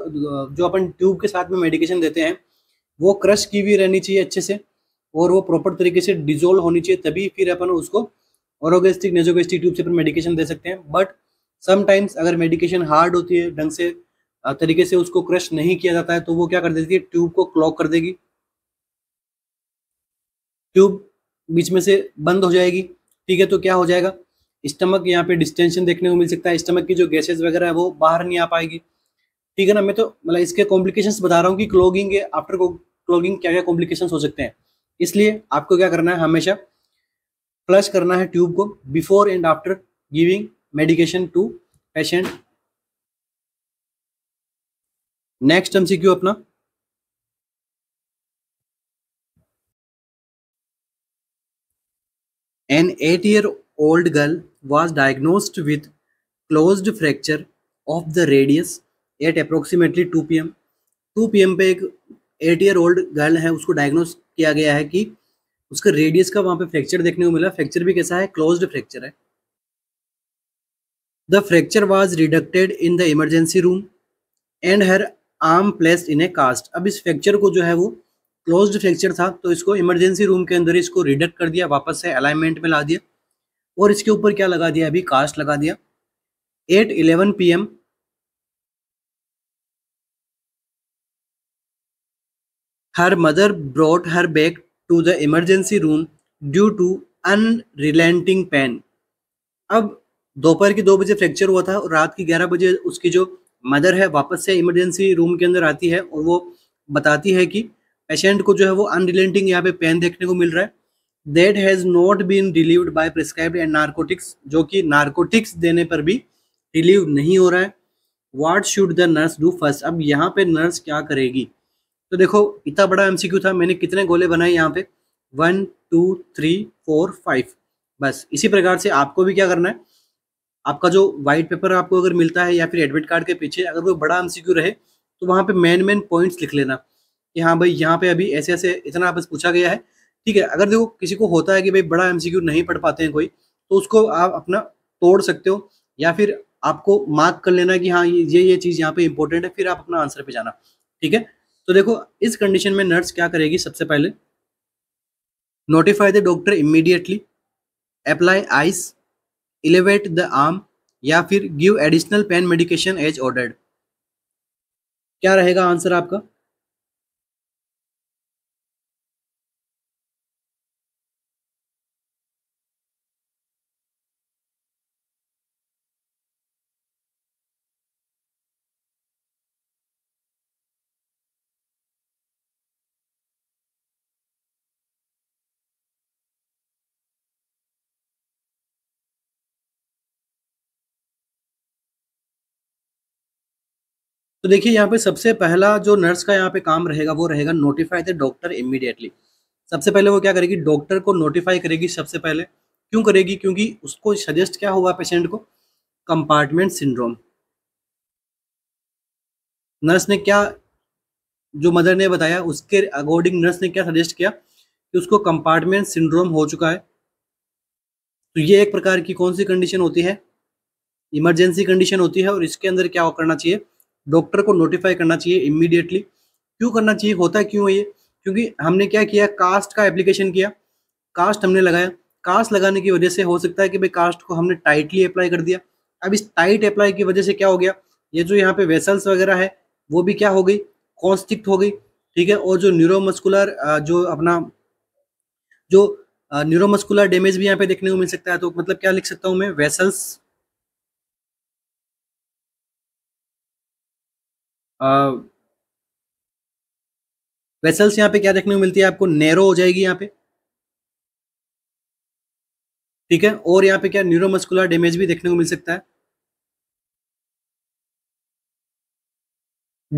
जो अपन ट्यूब के साथ में मेडिकेशन देते हैं वो क्रश की हुई रहनी चाहिए अच्छे से और वो प्रॉपर तरीके से डिजोल्व होनी चाहिए तभी फिर अपन उसको ओरोगेस्टिक नेजोगेस्टिक ट्यूब से अपन मेडिकेशन दे सकते हैं बट समटाइम्स अगर मेडिकेशन हार्ड होती है ढंग से तरीके से उसको क्रश नहीं किया जाता है तो वो क्या कर देती है ट्यूब को क्लॉक कर देगी ट्यूब बीच में से बंद हो जाएगी ठीक है तो क्या हो जाएगा स्टमक यहाँ पे डिस्टेंशन देखने को मिल सकता है स्टमक की जो गैसेज वगैरह है वो बाहर नहीं आ पाएगी ठीक है ना मैं तो मतलब इसके कॉम्प्लिकेशन बता रहा हूँ कि क्लोगिंग आफ्टर क्लोगिंग क्या क्या कॉम्प्लिकेशन हो सकते हैं इसलिए आपको क्या करना है हमेशा फ्लश करना है ट्यूब को before and after giving medication to patient next MCQ अपना an eight year old girl was diagnosed with diagnosed fracture of the radius at approximately two P M two P M पे एक eight year old girl है उसको diagnose किया गया है कि उसके रेडियस का वहां पे फ्रैक्चर देखने को मिला फ्रैक्चर भी कैसा है क्लोज्ड फ्रैक्चर है the fracture was reducted in the emergency room and her arm placed in a cast अब इस फ्रैक्चर को जो है वो क्लोज फ्रैक्चर था तो इसको इमरजेंसी रूम के अंदर इसको रिडक्ट कर दिया वापस से अलाइनमेंट में ला दिया और इसके ऊपर क्या लगा दिया अभी कास्ट लगा दिया at eleven P M her mother brought her back to the emergency room due to unrelenting pain अब दोपहर के दो बजे फ्रैक्चर हुआ था और रात की ग्यारह बजे उसकी जो मदर है वापस से इमरजेंसी रूम के अंदर आती है और वो बताती है कि पेशेंट को जो है वो अनरिलेंटिंग यहाँ पे पेन देखने को मिल रहा है that has not been relieved by prescribe and narcotics जो कि नार्कोटिक्स देने पर भी रिलीव नहीं हो रहा है what should the nurse do first अब यहाँ पे नर्स क्या करेगी तो देखो इतना बड़ा एम था मैंने कितने गोले बनाए यहाँ पे one two three four five बस इसी प्रकार से आपको भी क्या करना है आपका जो व्हाइट पेपर आपको अगर मिलता है या फिर एडमिट कार्ड के पीछे अगर कोई बड़ा एमसीक्यू रहे तो वहाँ पे मेन मेन पॉइंट्स लिख लेना कि हाँ भाई यहाँ पे अभी ऐसे ऐसे इतना आपस पूछा गया है ठीक है अगर देखो किसी को होता है कि भाई बड़ा एमसीक्यू नहीं पढ़ पाते हैं कोई तो उसको आप अपना तोड़ सकते हो या फिर आपको मार्क कर लेना कि हाँ ये ये चीज़ यहाँ पे इंपॉर्टेंट है फिर आप अपना आंसर पे जाना ठीक है तो देखो इस कंडीशन में नर्स क्या करेगी सबसे पहले notify the doctor immediately apply ice elevate the arm या फिर give additional pain medication as ordered क्या रहेगा आंसर आपका तो देखिए यहाँ पे सबसे पहला जो नर्स का यहाँ पे काम रहेगा वो रहेगा नोटिफाई द डॉक्टर इमीडिएटली सबसे पहले वो क्या करेगी डॉक्टर को नोटिफाई करेगी सबसे पहले क्यों करेगी क्योंकि उसको सजेस्ट क्या हुआ पेशेंट को कंपार्टमेंट सिंड्रोम नर्स ने क्या जो मदर ने बताया उसके अकॉर्डिंग नर्स ने क्या सजेस्ट किया कि उसको कंपार्टमेंट सिंड्रोम हो चुका है तो ये एक प्रकार की कौन सी कंडीशन होती है इमरजेंसी कंडीशन होती है और इसके अंदर क्या करना चाहिए डॉक्टर को नोटिफाई करना चाहिए इमीडिएटली क्यों करना चाहिए होता क्यों है ये क्योंकि हमने क्या किया कास्ट का एप्लीकेशन किया कास्ट हमने लगाया कास्ट लगाने की वजह से हो सकता है कि भाई कास्ट को हमने टाइटली अप्लाई कर दिया अब इस टाइट अप्लाई की वजह से क्या हो गया ये जो यहाँ पे वेसल्स वगैरह है वो भी क्या हो गई कॉन्स्टिक्ट हो गई ठीक है और जो न्यूरोमस्कुलर जो अपना जो न्यूरोमस्कुलर डैमेज भी यहाँ पे देखने को मिल सकता है तो मतलब क्या लिख सकता हूँ मैं वेसल्स वेसल्स यहाँ पे क्या देखने को मिलती है आपको नैरो हो जाएगी यहाँ पे ठीक है और यहाँ पे क्या न्यूरोमस्कुलर डैमेज भी देखने को मिल सकता है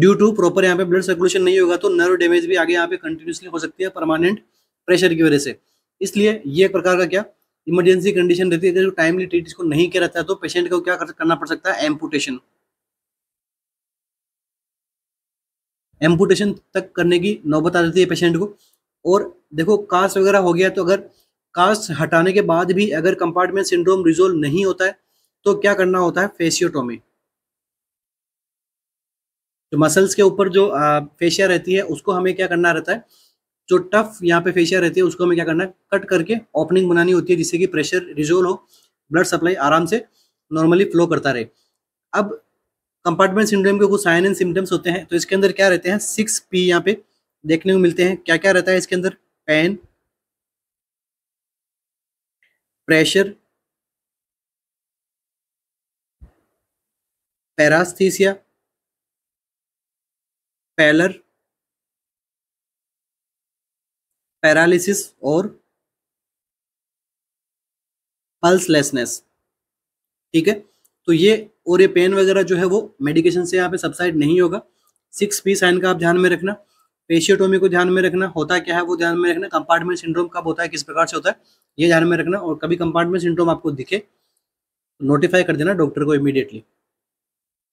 ड्यू टू प्रॉपर यहाँ पे ब्लड सर्कुलेशन नहीं होगा तो नर्व डैमेज भी आगे यहाँ पे कंटिन्यूसली हो सकती है परमानेंट प्रेशर की वजह से इसलिए ये एक प्रकार का क्या इमरजेंसी कंडीशन रहती है टाइमली ट्रीट इसको नहीं किया रहता है तो पेशेंट को क्या करना पड़ सकता है एम्पुटेशन एम्पूटेशन तक करने की नौबत आ जाती है पेशेंट को और देखो कास्ट वगैरह हो गया तो अगर कास्ट हटाने के बाद भी अगर कंपार्टमेंट सिंड्रोम रिजोल्व नहीं होता है तो क्या करना होता है फेसियोटोमी तो मसल्स के ऊपर जो फेशिया रहती है उसको हमें क्या करना रहता है जो टफ यहाँ पे फेशिया रहती है उसको हमें क्या करना है कट करके ओपनिंग बनानी होती है जिससे कि प्रेशर रिजोल्व हो ब्लड सप्लाई आराम से नॉर्मली फ्लो करता रहे अब कंपार्टमेंट सिंड्रोम के कुछ साइन एंड सिम्टम्स होते हैं तो इसके अंदर क्या रहते हैं सिक्स पी यहाँ पे देखने को मिलते हैं क्या क्या रहता है इसके अंदर pain pressure paraesthesia pallor paralysis और पल्सलेसनेस ठीक है तो ये और ये पेन वगैरह जो है वो मेडिकेशन से यहाँ पे सबसाइड नहीं होगा सिक्स पी साइन का आप ध्यान में रखना पेशियोटोमी को ध्यान में रखना होता क्या है वो ध्यान में रखना कंपार्टमेंट सिंड्रोम कब होता है किस प्रकार से होता है ये ध्यान में रखना और कभी कंपार्टमेंट सिंड्रोम आपको दिखे नोटिफाई कर देना डॉक्टर को इमीडिएटली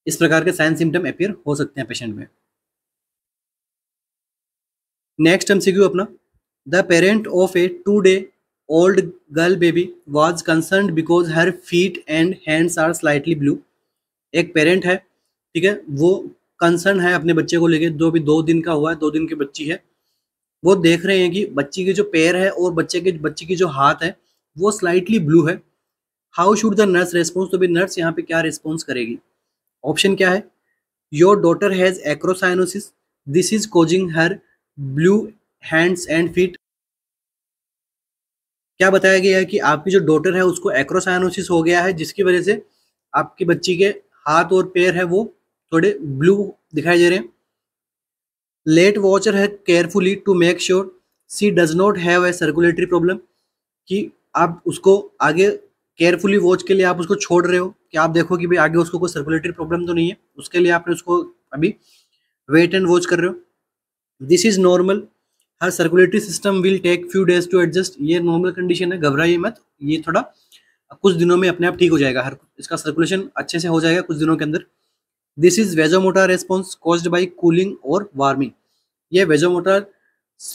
इस प्रकार के साइन सिम्टम अपियर हो सकते हैं पेशेंट में नेक्स्ट एमसीक्यू अपना the parent of a two day old girl baby was concern because her feet and hands are slightly blue एक पेरेंट है ठीक है वो कंसर्न है अपने बच्चे को लेके जो भी दो दिन का हुआ है दो दिन की बच्ची है वो देख रहे हैं कि बच्ची के जो पैर है और बच्चे के बच्ची की जो हाथ है वो स्लाइटली ब्लू है how should the nurse response तो भी नर्स यहाँ पे क्या रेस्पॉन्स करेगी ऑप्शन क्या है your daughter has acrocyanosis this is causing her blue hands and feet क्या बताया गया है कि आपकी जो डॉटर है उसको एक्रोसाइनोसिस हो गया है जिसकी वजह से आपकी बच्ची के हाथ और पैर है वो थोड़े ब्लू दिखाई दे रहे हैं लेट वॉचर है carefully to make sure she does not have a circulatory problem कि आप उसको आगे केयरफुली वॉच के लिए आप उसको छोड़ रहे हो कि आप देखो कि भाई आगे उसको कोई सर्कुलेटरी प्रॉब्लम तो नहीं है उसके लिए आपने उसको अभी वेट एंड वॉच कर रहे हो this is normal her circulatory system will take few days to adjust ये नॉर्मल कंडीशन है घबराइए मत ये थोड़ा कुछ दिनों में अपने आप ठीक हो जाएगा हर इसका सर्कुलेशन अच्छे से हो जाएगा कुछ दिनों के अंदर this is vasomotor response caused by cooling और वार्मिंग यह वेजोमोटार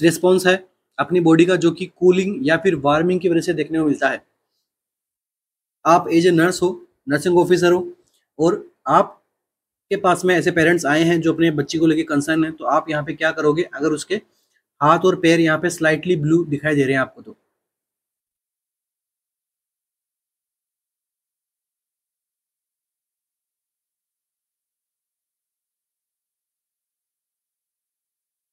रेस्पॉन्स है अपनी बॉडी का जो कि कूलिंग या फिर वार्मिंग की वजह से देखने को मिलता है आप एज ए नर्स हो नर्सिंग ऑफिसर हो और आप के पास में ऐसे पेरेंट्स आए हैं जो अपने बच्चे को लेके कंसर्न है तो आप यहाँ पे क्या करोगे अगर उसके हाथ और पैर यहाँ पे स्लाइटली ब्लू दिखाई दे रहे हैं आपको तो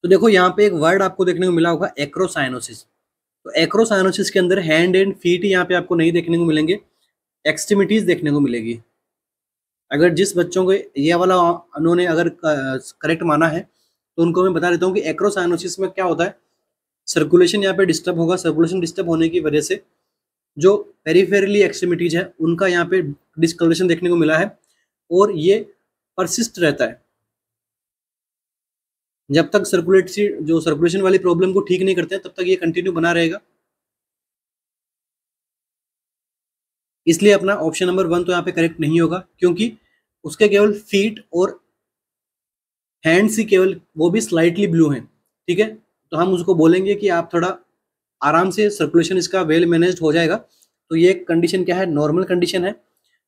तो देखो यहाँ पे एक वर्ड आपको देखने को मिला होगा एक्रोसाइनोसिस तो एक्रोसाइनोसिस के अंदर हैंड एंड फीट यहाँ पे आपको नहीं देखने को मिलेंगे एक्सट्रीमिटीज देखने को मिलेगी अगर जिस बच्चों को ये वाला उन्होंने अगर करेक्ट माना है तो उनको मैं बता देता हूँ कि एक्रोसाइनोसिस में क्या होता है सर्कुलेशन यहाँ पे डिस्टर्ब होगा सर्कुलेशन डिस्टर्ब होने की वजह से जो पेरीफेरली एक्सट्रीमिटीज है उनका यहाँ पे डिस्कलेशन देखने को मिला है और ये परसिस्ट रहता है जब तक सर्कुलेटरी जो सर्कुलेशन वाली प्रॉब्लम को ठीक नहीं करते तब तक ये कंटिन्यू बना रहेगा इसलिए अपना ऑप्शन नंबर वन तो यहाँ पे करेक्ट नहीं होगा क्योंकि उसके केवल फीट और हैंड्स ही केवल वो भी स्लाइटली ब्लू हैं ठीक है तो हम उसको बोलेंगे कि आप थोड़ा आराम से सर्कुलेशन इसका वेल मैनेज हो जाएगा तो ये कंडीशन क्या है नॉर्मल कंडीशन है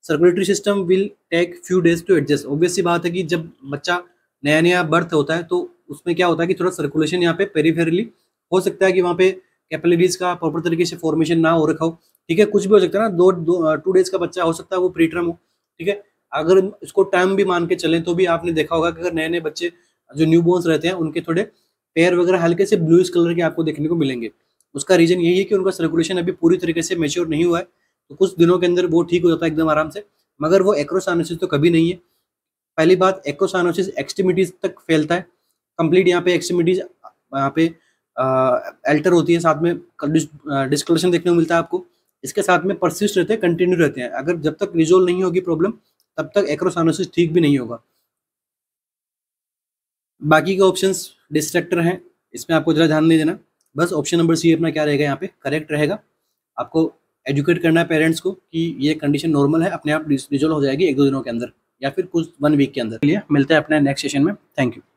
circulatory system will take few days to adjust obviously बात है कि जब बच्चा नया नया बर्थ होता है तो उसमें क्या होता है कि थोड़ा सर्कुलेशन यहाँ पे पेरीफेरली हो सकता है कि वहाँ पे कैपिलरीज का प्रॉपर तरीके से फॉर्मेशन ना हो रखा हो ठीक है कुछ भी हो सकता है ना दो, दो टू डेज का बच्चा हो सकता है वो प्रीटर्म हो ठीक है अगर इसको टाइम भी मान के चलें तो भी आपने देखा होगा कि अगर नए नए बच्चे जो न्यू बोर्न्स रहते हैं उनके थोड़े पैर वगैरह हल्के से ब्लूइश कलर के आपको देखने को मिलेंगे उसका रीजन यही है कि उनका सर्कुलेशन अभी पूरी तरीके से मेच्योर नहीं हुआ है तो कुछ दिनों के अंदर वो ठीक हो जाता है एकदम आराम से मगर वो एक्रोसानोसिस तो कभी नहीं है पहली बात एक्रोसानोसिस एक्सट्रीमिटीज तक फैलता है कंप्लीट यहाँ पे एक्सट्रीमिटीज यहाँ पे एल्टर होती है साथ में डिस्कलेशन देखने को मिलता है आपको इसके साथ में परसिस्ट रहते हैं कंटिन्यू रहते हैं अगर जब तक रिजोल्व नहीं होगी प्रॉब्लम तब तक एक्रोसानोसिस ठीक भी नहीं होगा बाकी के ऑप्शंस डिस्ट्रेक्टर हैं इसमें आपको जरा ध्यान नहीं देना बस ऑप्शन नंबर सी अपना क्या रहेगा यहाँ पे करेक्ट रहेगा आपको एजुकेट करना है पेरेंट्स को कि ये कंडीशन नॉर्मल है अपने आप रिजोल्व हो जाएगी एक दो दिनों के अंदर या फिर कुछ वन वीक के अंदर मिलते हैं अपने नेक्स्ट सेशन में थैंक यू